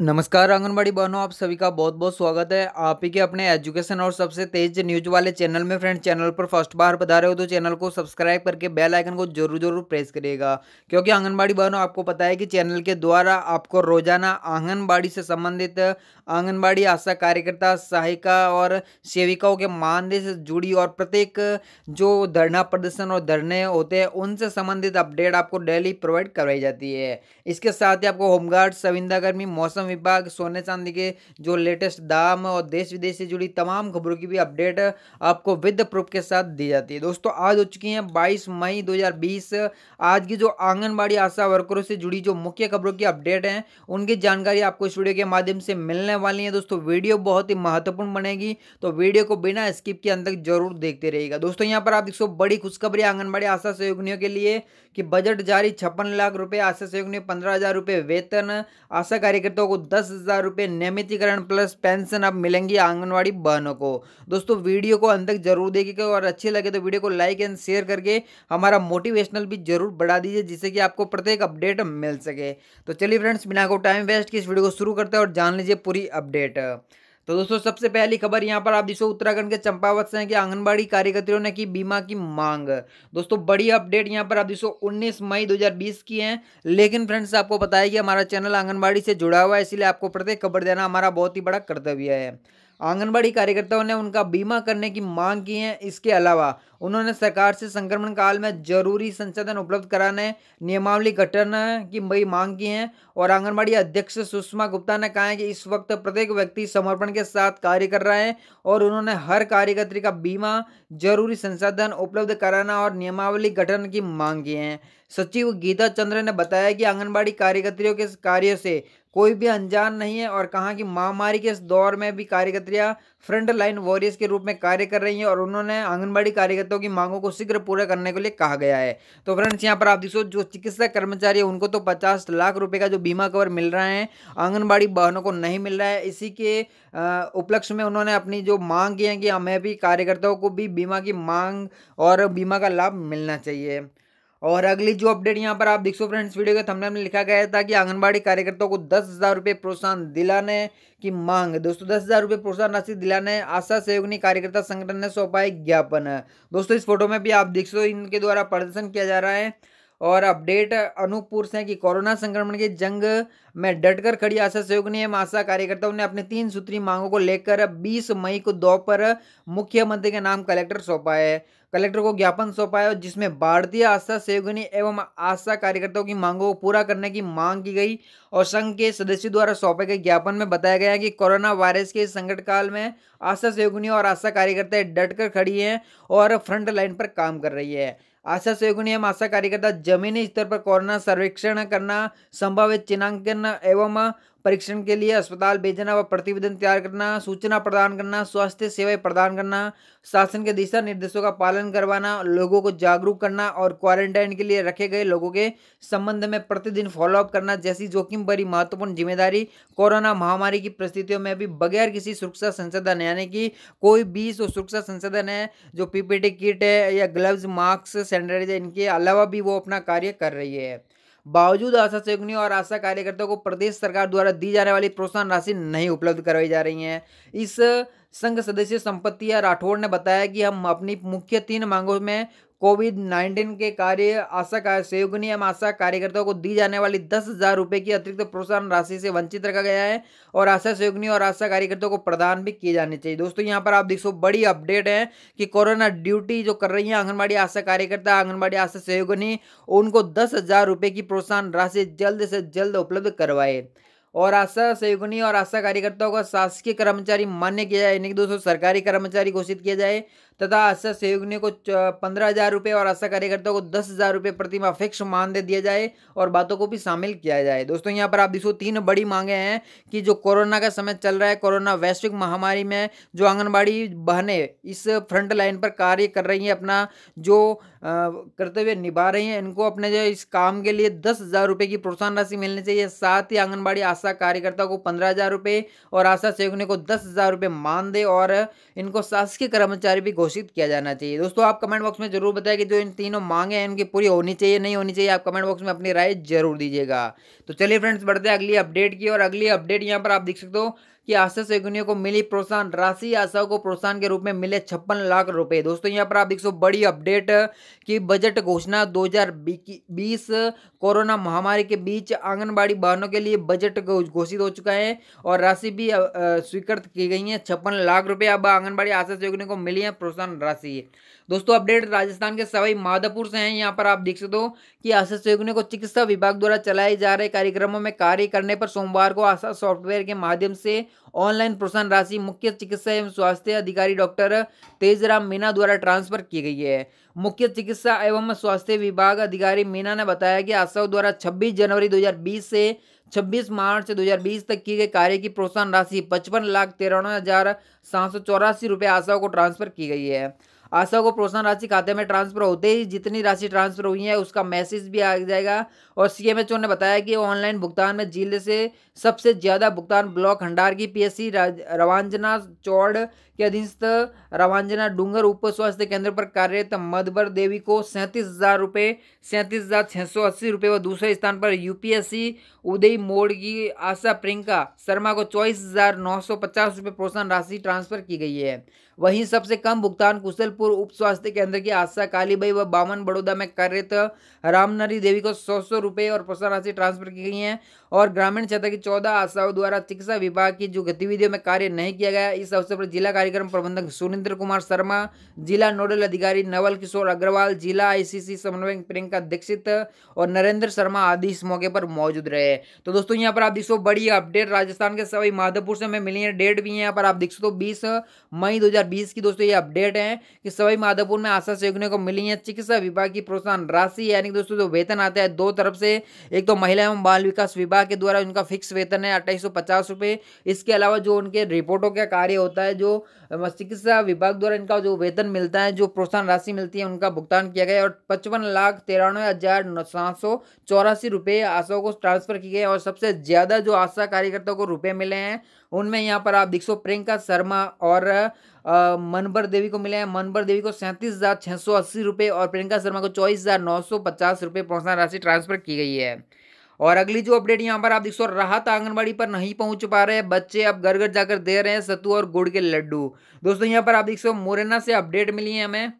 नमस्कार आंगनबाड़ी बहनों आप सभी का बहुत बहुत स्वागत है आप ही के अपने एजुकेशन और सबसे तेज न्यूज वाले चैनल में फ्रेंड चैनल पर फर्स्ट बार बता रहे हो तो चैनल को सब्सक्राइब करके बेल आइकन को जरूर जरूर प्रेस करिएगा क्योंकि आंगनबाड़ी बहनों आपको पता है कि चैनल के द्वारा आपको रोजाना आंगनबाड़ी से संबंधित आंगनबाड़ी आशा कार्यकर्ता सहायिका और सेविकाओं के मानदेय से जुड़ी और प्रत्येक जो धरना प्रदर्शन और धरने होते हैं उनसे संबंधित अपडेट आपको डेली प्रोवाइड करवाई जाती है इसके साथ ही आपको होमगार्ड गर्मी मौसम विभाग सोने चांदी के जो लेटेस्ट दाम और देश विदेश से जुड़ी तमाम खबरों की भी अपडेट आपको विद प्रूफ के साथ दी जाती है दोस्तों आज हो चुकी हैं 22 मई 2020 आज की जो आंगनबाड़ी आशा वर्करों से जुड़ी जो मुख्य खबरों की अपडेट हैं उनकी जानकारी आपको इस वीडियो के माध्यम से मिलने वाली है दोस्तों वीडियो बहुत ही महत्वपूर्ण बनेगी तो वीडियो को बिना स्किप के अंदर जरूर देखते रहेगा दोस्तों यहाँ पर आप देखो बड़ी खुशखबरी आंगनबाड़ी आशा सहयोगियों के लिए कि बजट जारी छप्पन लाख रुपए आशा सहयोगियों पंद्रह हजार रुपये वेतन आशा कार्यकर्ताओं को दस हज़ार रुपये नियमितीकरण प्लस पेंशन अब मिलेंगी आंगनवाड़ी बहनों को दोस्तों वीडियो को अंत तक जरूर देखिएगा और अच्छे लगे तो वीडियो को लाइक एंड शेयर करके हमारा मोटिवेशनल भी जरूर बढ़ा दीजिए जिससे कि आपको प्रत्येक अपडेट मिल सके तो चलिए फ्रेंड्स बिना को टाइम वेस्ट की इस वीडियो को शुरू करते हैं और जान लीजिए पूरी अपडेट तो दोस्तों सबसे पहली खबर यहाँ पर आप दिशो उत्तराखंड के चंपावत से हैं कि आंगनबाड़ी कार्यकर्तियों ने की बीमा की मांग दोस्तों बड़ी अपडेट यहाँ पर आप देखो 19 मई 2020 की है लेकिन फ्रेंड्स आपको बताया कि हमारा चैनल आंगनबाड़ी से जुड़ा हुआ है इसलिए आपको प्रत्येक खबर देना हमारा बहुत ही बड़ा कर्तव्य है आंगनबाड़ी कार्यकर्ताओं ने उनका बीमा करने की मांग की है इसके अलावा उन्होंने सरकार से संक्रमण काल में जरूरी संसाधन उपलब्ध कराने नियमावली गठन की भी मांग की है और आंगनबाड़ी अध्यक्ष सुषमा गुप्ता ने कहा है कि इस वक्त प्रत्येक व्यक्ति समर्पण के साथ कार्य कर रहा है और उन्होंने हर कार्यकर्त्री का बीमा जरूरी संसाधन उपलब्ध कराना और नियमावली गठन की मांग की है सचिव गीता चंद्र ने बताया कि आंगनबाड़ी कार्यकर्तियों के कार्य से कोई भी अनजान नहीं है और कहा कि महामारी के इस दौर में भी कार्यकर्तियां फ्रंट लाइन वॉरियर्स के रूप में कार्य कर रही हैं और उन्होंने आंगनबाड़ी कार्यकर्ताओं की मांगों को शीघ्र पूरा करने के लिए कहा गया है तो फ्रेंड्स यहाँ पर आप देखो जो चिकित्सा कर्मचारी है उनको तो पचास लाख रुपये का जो बीमा कवर मिल रहा है आंगनबाड़ी बहनों को नहीं मिल रहा है इसी के उपलक्ष्य में उन्होंने अपनी जो मांग की है कि हमें भी कार्यकर्ताओं को भी बीमा की मांग और बीमा का लाभ मिलना चाहिए और अगली जो अपडेट यहाँ पर आप देख सो फ्रेंड्स वीडियो के थंबनेल में लिखा गया था कि आंगनबाड़ी कार्यकर्ताओं को दस हज़ार रुपये प्रोत्साहन दिलाने की मांग दोस्तों दस हज़ार रुपये प्रोत्साहन राशि दिलाने आशा सहयोगी कार्यकर्ता संगठन ने सौंपा एक ज्ञापन दोस्तों इस फोटो में भी आप देख सो इनके द्वारा प्रदर्शन किया जा रहा है और अपडेट अनूपपुर से कि कोरोना संक्रमण की जंग में डटकर खड़ी आशा सहयोग ने एवं आशा कार्यकर्ताओं ने अपने तीन सूत्री मांगों को लेकर 20 मई को दोपहर मुख्यमंत्री के नाम कलेक्टर सौंपा है कलेक्टर को ज्ञापन सौंपा है जिसमें भारतीय आशा सहयोगिनी एवं आशा कार्यकर्ताओं की मांगों को पूरा करने की मांग की गई और संघ के सदस्यों द्वारा सौंपे गए ज्ञापन में बताया गया कि कोरोना वायरस के संकट काल में आशा सहयोगिनी और आशा कार्यकर्ता डटकर खड़ी हैं और फ्रंट लाइन पर काम कर रही है आशा सहयोगिनी एवं आशा कार्यकर्ता जमीनी स्तर पर कोरोना सर्वेक्षण करना संभावित चिन्हांकन एवं परीक्षण के लिए अस्पताल भेजना व प्रतिवेदन तैयार करना सूचना प्रदान करना स्वास्थ्य सेवाएं प्रदान करना शासन के दिशा निर्देशों का पालन करवाना लोगों को जागरूक करना और क्वारंटाइन के लिए रखे गए लोगों के संबंध में प्रतिदिन फॉलोअप करना जैसी जोखिम भरी महत्वपूर्ण जिम्मेदारी कोरोना महामारी की परिस्थितियों में भी बगैर किसी सुरक्षा संसाधन यानी कि कोई भी सुरक्षा संसाधन है जो पीपीटी किट है या ग्लव्स मास्क सैनिटाइजर इनके अलावा भी वो अपना कार्य कर रही है बावजूद आशा सहयोगियों और आशा कार्यकर्ताओं को प्रदेश सरकार द्वारा दी जाने वाली प्रोत्साहन राशि नहीं उपलब्ध करवाई जा रही है इस संघ सदस्य संपत्ति राठौड़ ने बताया कि हम अपनी मुख्य तीन मांगों में कोविड 19 के कार्य आशा का सहयोगनी आशा कार्यकर्ताओं को दी जाने वाली दस हजार रुपये की अतिरिक्त प्रोत्साहन राशि से वंचित रखा गया है और आशा सहयोगनी और आशा कार्यकर्ताओं को प्रदान भी किए जाने चाहिए दोस्तों यहाँ पर आप देख सो बड़ी अपडेट है कि कोरोना ड्यूटी जो कर रही है आंगनबाड़ी आशा कार्यकर्ता आंगनबाड़ी आशा सहयोगनी उनको दस हजार की प्रोत्साहन राशि जल्द से जल्द उपलब्ध करवाए और आशा सहयोगनी और आशा कार्यकर्ताओं का शासकीय कर्मचारी मान्य किया जाए यानी कि दोस्तों सरकारी कर्मचारी घोषित किया जाए तथा आशा सहयोगियों को पंद्रह हज़ार रुपये और आशा कार्यकर्ताओं को दस हज़ार रुपये प्रतिमा फिक्स मानदेय दिया जाए और बातों को भी शामिल किया जाए दोस्तों यहाँ पर आप देखो तीन बड़ी मांगे हैं कि जो कोरोना का समय चल रहा है कोरोना वैश्विक महामारी में जो आंगनबाड़ी बहने इस फ्रंट लाइन पर कार्य कर रही हैं अपना जो कर्तव्य निभा रही हैं इनको अपने जो इस काम के लिए दस हज़ार रुपये की प्रोत्साहन राशि मिलनी चाहिए साथ ही आंगनबाड़ी आशा कार्यकर्ता को पंद्रह हज़ार रुपये और आशा सहयोगियों को दस हज़ार रुपये मानदेय और इनको शासकीय कर्मचारी भी घोषित किया जाना चाहिए दोस्तों आप कमेंट बॉक्स में जरूर बताएं कि जो इन तीनों मांगे हैं उनकी पूरी होनी चाहिए नहीं होनी चाहिए आप कमेंट बॉक्स में अपनी राय जरूर दीजिएगा तो चलिए फ्रेंड्स बढ़ते हैं अगली अपडेट की और अगली अपडेट यहाँ पर आप देख सकते हो कि आशा सहगुनिया को मिली प्रोत्साहन राशि आशा को प्रोत्साहन के रूप में मिले छप्पन लाख रुपए दोस्तों यहाँ पर आप देख सो बड़ी अपडेट कि बजट घोषणा 2020 कोरोना महामारी के बीच आंगनबाड़ी बहनों के लिए बजट घोषित हो चुका है और राशि भी स्वीकृत की गई है छप्पन लाख रुपए अब आंगनबाड़ी आशा सहयोगियों को मिली है प्रोत्साहन राशि दोस्तों अपडेट राजस्थान के सवाई माधोपुर से हैं यहाँ पर आप देख सकते हो कि आशा सहयोगियों को चिकित्सा विभाग द्वारा चलाए जा रहे कार्यक्रमों में कार्य करने पर सोमवार को आशा सॉफ्टवेयर के माध्यम से ऑनलाइन प्रोत्साहन राशि मुख्य चिकित्सा एवं स्वास्थ्य अधिकारी डॉक्टर तेजराम मीना द्वारा ट्रांसफर की गई है मुख्य चिकित्सा एवं स्वास्थ्य विभाग अधिकारी मीना ने बताया कि आशा द्वारा छब्बीस जनवरी दो से 26 मार्च 2020 तक की गई कार्य की प्रोत्साहन राशि पचपन लाख तिरानवे हजार सात सौ चौरासी रुपये आशाओं को ट्रांसफर की गई है आशा को प्रोत्साहन राशि खाते में ट्रांसफर होते ही जितनी राशि ट्रांसफर हुई है उसका मैसेज भी आ जाएगा और सीएमएचओ ने बताया कि ऑनलाइन भुगतान में जिले से सबसे ज़्यादा भुगतान ब्लॉक हंडार की पीएससी रवांजना चौड़ के अधीनस्थ रवांजना डूंगर उप स्वास्थ्य केंद्र पर कार्यरत मधुबर देवी को सैंतीस हज़ार रुपये सैंतीस हज़ार छः सौ अस्सी रुपये व दूसरे स्थान पर यूपीएससी उदय मोड़ की आशा प्रियंका शर्मा को चौबीस हज़ार नौ सौ पचास रुपये प्रोत्साहन राशि ट्रांसफर की गई है वहीं सबसे कम भुगतान कुशलपुर उप स्वास्थ्य केंद्र की आशा कालीबाई व बामन बड़ौदा में कार्यरत रामनरी देवी को सौ सौ रुपये और प्रसार राशि ट्रांसफर की गई है और ग्रामीण क्षेत्र की चौदह आशाओं द्वारा चिकित्सा विभाग की जो गतिविधियों में कार्य नहीं किया गया इस अवसर पर जिला कार्यक्रम प्रबंधक सुरेंद्र कुमार शर्मा जिला नोडल अधिकारी नवल किशोर अग्रवाल जिला आईसीसी समन्वयक प्रियंका दीक्षित और नरेंद्र शर्मा आदि इस मौके पर मौजूद रहे तो दोस्तों यहाँ पर आप देख बड़ी अपडेट राजस्थान के सभी माधोपुर से हमें मिली है डेट भी है यहाँ पर आप देख बीस मई दो 2020 की दोस्तों ये अपडेट है कि सवाई माधोपुर में आशा सेवकने को मिली है चिकित्सा विभाग की प्रोत्साहन राशि यानी दोस्तों जो वेतन आता है दो तरफ से एक तो महिला एवं बाल विकास विभाग के द्वारा उनका फिक्स वेतन है अट्ठाईस इसके अलावा जो उनके रिपोर्टों का कार्य होता है जो मस्तिष्क विभाग द्वारा इनका जो वेतन मिलता है जो प्रोत्साहन राशि मिलती है उनका भुगतान किया गया और पचपन लाख तिरानवे हजार सात सौ चौरासी रुपये आशाओं को ट्रांसफर किए गए और सबसे ज़्यादा जो आशा कार्यकर्ताओं को रुपये मिले हैं उनमें यहाँ पर आप देख सो प्रियंका शर्मा और मनबर देवी को मिले हैं मनबर देवी को सैंतीस हज़ार छः सौ अस्सी रुपये और प्रियंका शर्मा को चौबीस हज़ार नौ सौ पचास रुपये प्रोत्साहन राशि ट्रांसफर की गई है और अगली जो अपडेट यहाँ पर आप देख सो राहत आंगनबाड़ी पर नहीं पहुंच पा रहे हैं बच्चे अब घर घर जाकर दे रहे हैं सत्तू और गुड़ के लड्डू दोस्तों यहाँ पर आप देख सो मुरैना से अपडेट मिली है हमें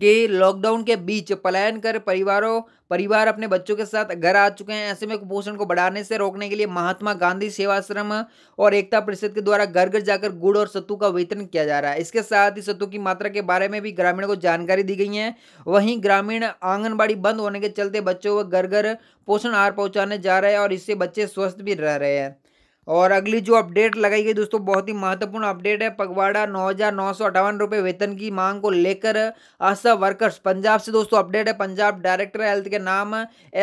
कि लॉकडाउन के बीच पलायन कर परिवारों परिवार अपने बच्चों के साथ घर आ चुके हैं ऐसे में कुपोषण को बढ़ाने से रोकने के लिए महात्मा गांधी सेवाश्रम और एकता परिषद के द्वारा घर घर जाकर गुड़ और सत्तू का वितरण किया जा रहा है इसके साथ ही सत्तू की मात्रा के बारे में भी ग्रामीण को जानकारी दी गई है वहीं ग्रामीण आंगनबाड़ी बंद होने के चलते बच्चों व घर घर पोषण आहार पहुँचाने जा रहे हैं और इससे बच्चे स्वस्थ भी रह रहे हैं और अगली जो अपडेट लगाई गई दोस्तों बहुत ही महत्वपूर्ण अपडेट है पगवाड़ा नौ हज़ार नौ सौ अट्ठावन रुपये वेतन की मांग को लेकर आशा वर्कर्स पंजाब से दोस्तों अपडेट है पंजाब डायरेक्टर हेल्थ के नाम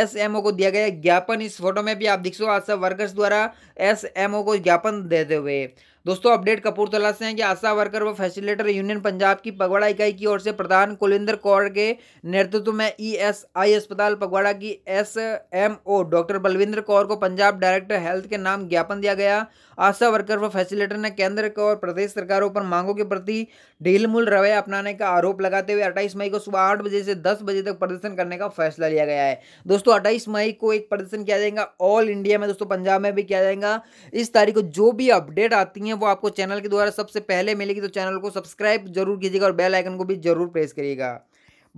एस एम ओ को दिया गया ज्ञापन इस फोटो में भी आप देख सो आशा वर्कर्स द्वारा एस एम ओ को ज्ञापन देते हुए दोस्तों अपडेट कपूरतला से हैं कि आशा वर्कर व फैसिलिटर यूनियन पंजाब की पगवाड़ा इकाई की ओर से प्रधान कुलिंदर कौर के नेतृत्व में ईएसआई e अस्पताल पगवाड़ा की एसएमओ डॉक्टर बलविंदर कौर को पंजाब डायरेक्टर हेल्थ के नाम ज्ञापन दिया गया आशा वर्कर व फैसिलिटर ने केंद्र और प्रदेश सरकारों पर मांगों के प्रति ढीलमूल रवैया अपनाने का आरोप लगाते हुए अट्ठाईस मई को सुबह आठ बजे से दस बजे तक प्रदर्शन करने का फैसला लिया गया है दोस्तों अट्ठाईस मई को एक प्रदर्शन किया जाएगा ऑल इंडिया में दोस्तों पंजाब में भी किया जाएगा इस तारीख को जो भी अपडेट आती है है वो आपको चैनल के द्वारा सबसे पहले मिलेगी तो चैनल को सब्सक्राइब जरूर कीजिएगा और बेल आइकन को भी जरूर प्रेस करिएगा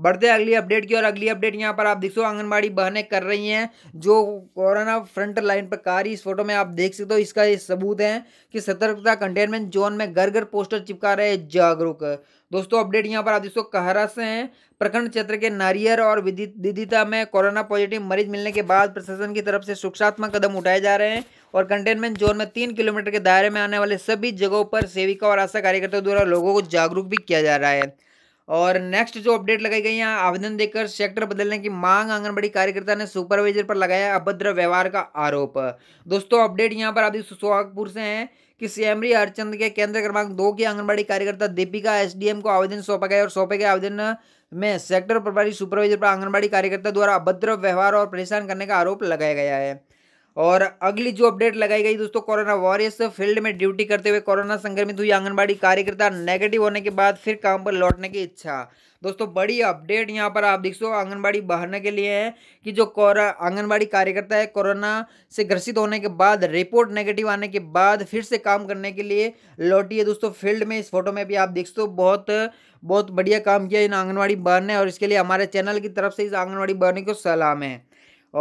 बढ़ते अगली अपडेट की और अगली अपडेट यहाँ पर आप देख सो आंगनबाड़ी बहने कर रही हैं जो कोरोना फ्रंट लाइन पर कार्य इस फोटो में आप देख सकते हो इसका ये सबूत है कि सतर्कता कंटेनमेंट जोन में घर घर पोस्टर चिपका रहे जागरूक दोस्तों अपडेट यहाँ पर आप दोस्तों कहरा से हैं प्रखंड क्षेत्र के नारियर और दिदिता में कोरोना पॉजिटिव मरीज मिलने के बाद प्रशासन की तरफ से सुरक्षात्मक कदम उठाए जा रहे हैं और कंटेनमेंट जोन में तीन किलोमीटर के दायरे में आने वाले सभी जगहों पर सेविका और आशा कार्यकर्ताओं द्वारा लोगों को जागरूक भी किया जा रहा है और नेक्स्ट जो अपडेट लगाई गई है आवेदन देकर सेक्टर बदलने की मांग आंगनबाड़ी कार्यकर्ता ने सुपरवाइजर पर लगाया अभद्र व्यवहार का आरोप दोस्तों अपडेट यहाँ पर अभी सुहागपुर से है कि सीएमरी हरचंद के केंद्र क्रमांक दो की आंगनबाड़ी कार्यकर्ता दीपिका एसडीएम को आवेदन सौंपा गया और सौंपे गए आवेदन में सेक्टर प्रभारी सुपरवाइजर पर आंगनबाड़ी कार्यकर्ता द्वारा अभद्र व्यवहार और परेशान करने का आरोप लगाया गया है और अगली जो अपडेट लगाई गई दोस्तों कोरोना वॉरियर्स फील्ड में ड्यूटी करते हुए कोरोना संक्रमित हुई आंगनबाड़ी कार्यकर्ता नेगेटिव होने के बाद फिर काम पर लौटने की इच्छा दोस्तों बड़ी अपडेट यहाँ पर आप देख सो आंगनबाड़ी बहाने के लिए है कि जो आंगनबाड़ी कार्यकर्ता है कोरोना से ग्रसित होने के बाद रिपोर्ट नेगेटिव आने के बाद फिर से काम करने के लिए लौटी है दोस्तों फील्ड में इस फोटो में भी आप देख सो बहुत बहुत बढ़िया काम किया इन आंगनबाड़ी बहन ने और इसके लिए हमारे चैनल की तरफ से इस आंगनबाड़ी बहने को सलाम है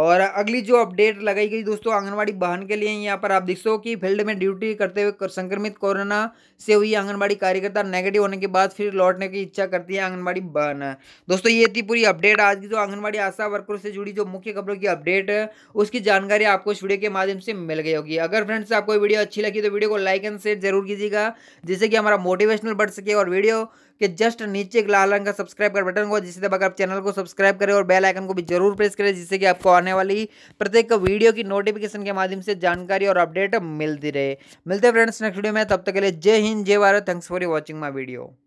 और अगली जो अपडेट लगाई गई दोस्तों आंगनबाड़ी बहन के लिए यहाँ पर आप देख सको कि फील्ड में ड्यूटी करते हुए संक्रमित कोरोना से हुई आंगनबाड़ी कार्यकर्ता नेगेटिव होने के बाद फिर लौटने की इच्छा करती है आंगनबाड़ी बहन दोस्तों ये थी पूरी अपडेट आज की जो आंगनबाड़ी आशा वर्करों से जुड़ी जो मुख्य खबरों की अपडेट है उसकी जानकारी आपको इस वीडियो के माध्यम से मिल गई होगी अगर फ्रेंड्स आपको वीडियो अच्छी लगी तो वीडियो को लाइक एंड शेयर जरूर कीजिएगा जिससे कि हमारा मोटिवेशनल बढ़ सके और वीडियो के जस्ट नीचे एक लाल रंग का सब्सक्राइब का बटन को जिससे दबाकर आप चैनल को सब्सक्राइब करें और बेल आइकन को भी जरूर प्रेस करें जिससे कि आपको आने वाली प्रत्येक वीडियो की नोटिफिकेशन के माध्यम से जानकारी और अपडेट मिलती रहे मिलते फ्रेंड्स नेक्स्ट वीडियो में तब तक के लिए जय हिंद जय Bharat thanks for watching my video